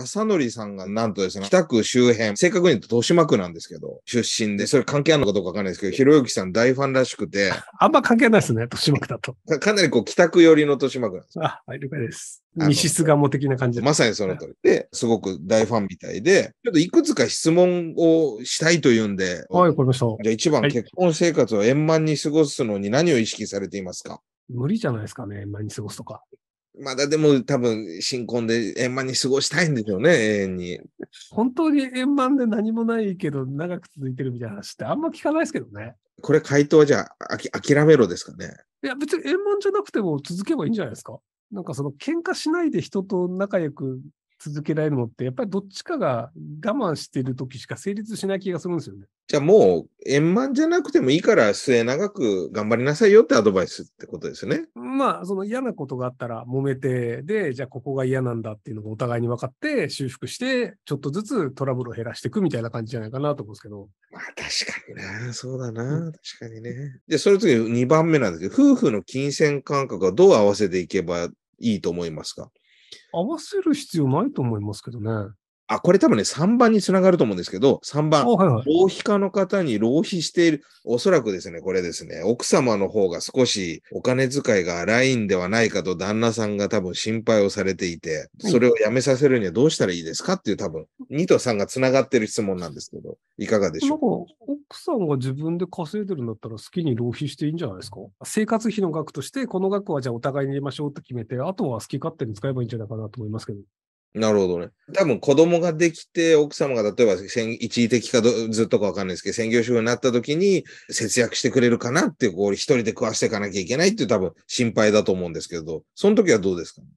正則さんがなんとですね、北区周辺、正確に言うと豊島区なんですけど、出身で、それ関係あるのかどうかわかんないですけど、ひろゆきさん大ファンらしくて。あんま関係ないですね、豊島区だと。かなりこう、北区寄りの豊島区なんですよ。あ、了解です。西巣も的な感じまさにその通りで、すごく大ファンみたいで、ちょっといくつか質問をしたいというんで。はい、これりまじゃあ一番、はい、結婚生活を円満に過ごすのに何を意識されていますか無理じゃないですかね、円満に過ごすとか。まだでも多分新婚で円満に過ごしたいんでしょうね、永遠に。本当に円満で何もないけど、長く続いてるみたいな話ってあんま聞かないですけどね。これ回答はじゃあ、あき諦めろですかね。いや、別に円満じゃなくても続けばいいんじゃないですか。なんかその喧嘩しないで人と仲良く続けられるのって、やっぱりどっちかが我慢してる時しか成立しない気がするんですよね。じゃあもう円満じゃなくてもいいから末長く頑張りなさいよってアドバイスってことですね。まあ、その嫌なことがあったら揉めて、で、じゃあここが嫌なんだっていうのがお互いに分かって、修復して、ちょっとずつトラブルを減らしていくみたいな感じじゃないかなと思うんですけど。まあ確かにな、そうだな、うん、確かにね。で、その次2番目なんですけど、夫婦の金銭感覚はどう合わせていけばいいと思いますか合わせる必要ないと思いますけどね。あ、これ多分ね、3番につながると思うんですけど、3番、はいはい、浪費家の方に浪費している、おそらくですね、これですね、奥様の方が少しお金遣いが荒いんではないかと旦那さんが多分心配をされていて、それをやめさせるにはどうしたらいいですかっていう多分、2と3がつながってる質問なんですけど、いかがでしょう奥さんが自分で稼いでるんだったら好きに浪費していいんじゃないですか生活費の額として、この額はじゃあお互いに入れましょうと決めて、あとは好き勝手に使えばいいんじゃないかなと思いますけど。なるほどね。多分子供ができて、奥様が例えば一時的かずっとかわかんないですけど、専業主婦になった時に節約してくれるかなってこう一人で食わしていかなきゃいけないって多分心配だと思うんですけど、その時はどうですか、ね、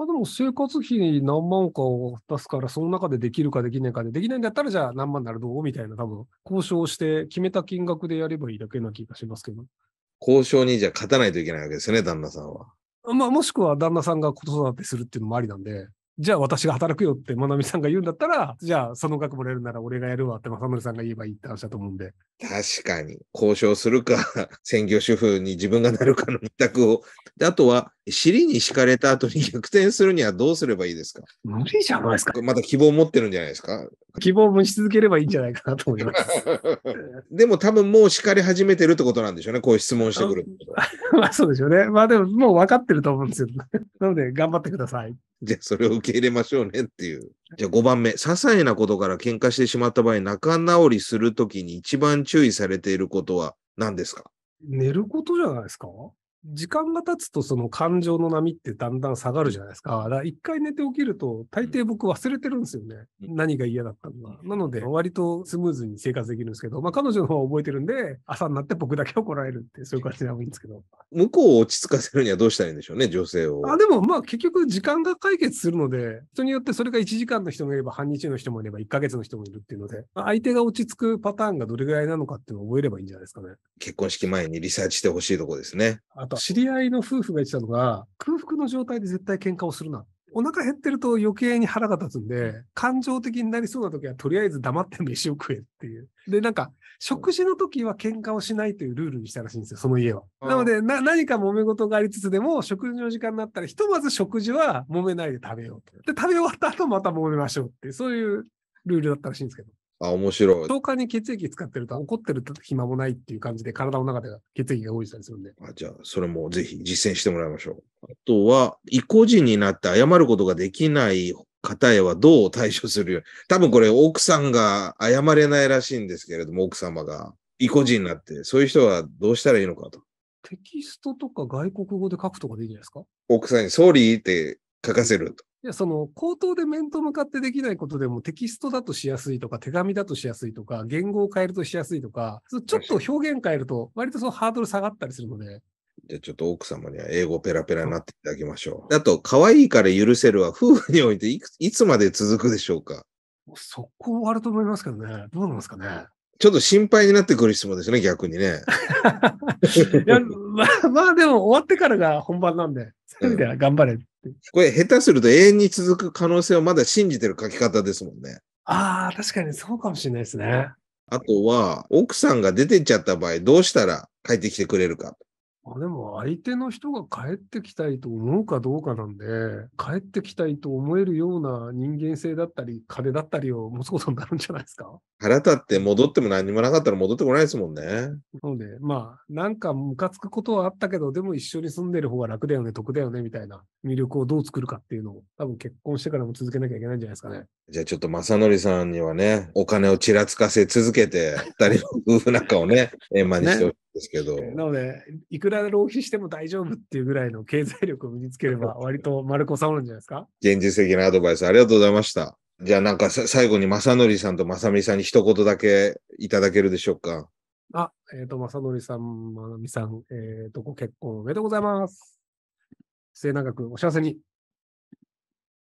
まあ、でも生活費に何万かを出すから、その中でできるかできないかで、できないんだったら、じゃあ何万ならどうみたいな、多分交渉して決めた金額でやればいいだけな気がしますけど。交渉にじゃあ勝たないといけないわけですよね、旦那さんは。まあ、もしくは旦那さんが子育てするっていうのもありなんで。じゃあ私が働くよってまなみさんが言うんだったら、じゃあその額もらえるなら俺がやるわって奈美さんが言えばいいって話だと思うんで。確かに。交渉するか、専業主婦に自分がなるかの二択を。であとは、尻に敷かれた後に逆転するにはどうすればいいですか無理じゃないですか。また希望を持ってるんじゃないですか希望をもし続ければいいんじゃないかなと思います。でも多分もう敷かれ始めてるってことなんでしょうね。こういう質問してくる。まあそうでしょうね。まあでももう分かってると思うんですよ。なので頑張ってください。じゃあそれを受け入れましょうねっていう。じゃあ5番目、些細なことから喧嘩してしまった場合、仲直りするときに一番注意されていることは何ですか寝ることじゃないですか時間が経つとその感情の波ってだんだん下がるじゃないですか。だから一回寝て起きると大抵僕忘れてるんですよね。何が嫌だったのか。なので割とスムーズに生活できるんですけど、まあ彼女の方は覚えてるんで、朝になって僕だけ怒られるって、そういう感じでもいいんですけど。向こうを落ち着かせるにはどうしたらいいんでしょうね、女性を。あでもまあ結局時間が解決するので、人によってそれが1時間の人もいれば半日の人もいれば1ヶ月の人もいるっていうので、相手が落ち着くパターンがどれぐらいなのかっていうのを覚えればいいんじゃないですかね。結婚式前にリサーチしてほしいとこですね。と、知り合いの夫婦が言ってたのが、空腹の状態で絶対喧嘩をするな。お腹減ってると余計に腹が立つんで、感情的になりそうな時はとりあえず黙って飯を食えっていう。で、なんか、食事の時は喧嘩をしないというルールにしたらしいんですよ、その家は。なので、何か揉め事がありつつでも、食事の時間になったら、ひとまず食事は揉めないで食べようと。で、食べ終わった後また揉めましょうっていう、そういうルールだったらしいんですけど。あ、面白い。消化に血液使ってると怒ってる暇もないっていう感じで体の中では血液が動いたりするんで。あじゃあ、それもぜひ実践してもらいましょう。あとは、意固人になって謝ることができない方へはどう対処するよう多分これ奥さんが謝れないらしいんですけれども、奥様が。意固人になって、そういう人はどうしたらいいのかと。テキストとか外国語で書くとかでいいんじゃないですか奥さんに、総理って書かせると。いや、その、口頭で面と向かってできないことでも、テキストだとしやすいとか、手紙だとしやすいとか、言語を変えるとしやすいとか、ちょっと表現変えると、割とそのハードル下がったりするので。じゃあちょっと奥様には英語ペラペラになっていただきましょう。あと、可愛いから許せるは夫婦においていつまで続くでしょうかそこ終わると思いますけどね。どうなんですかね。ちょっと心配になってくる質問ですね、逆にね。いやまあ、まあでも終わってからが本番なんで、それいでは頑張れこれ下手すると永遠に続く可能性をまだ信じてる書き方ですもんね。ああ、確かにそうかもしれないですね。あとは、奥さんが出てっちゃった場合、どうしたら帰ってきてくれるか。あでも相手の人が帰ってきたいと思うかどうかなんで、帰ってきたいと思えるような人間性だったり、金だったりを持つことになるんじゃないですか腹立って戻っても何もなかったら戻ってこないですもんね。なので、まあ、なんかムカつくことはあったけど、でも一緒に住んでる方が楽だよね、得だよね、みたいな魅力をどう作るかっていうのを、多分結婚してからも続けなきゃいけないんじゃないですかね。じゃあちょっと正則さんにはね、お金をちらつかせ続けて、二人の夫婦仲をね、円満にしてほしい。ねですけど。なので、いくら浪費しても大丈夫っていうぐらいの経済力を身につければ、割と丸く収まるんじゃないですか。現実的なアドバイスありがとうございました。じゃあなんか最後に正則さんと正美さんに一言だけいただけるでしょうか。あ、えっ、ー、と、正則さん、正なさん、えっ、ー、と、ご結婚おめでとうございます。末永くお幸せに。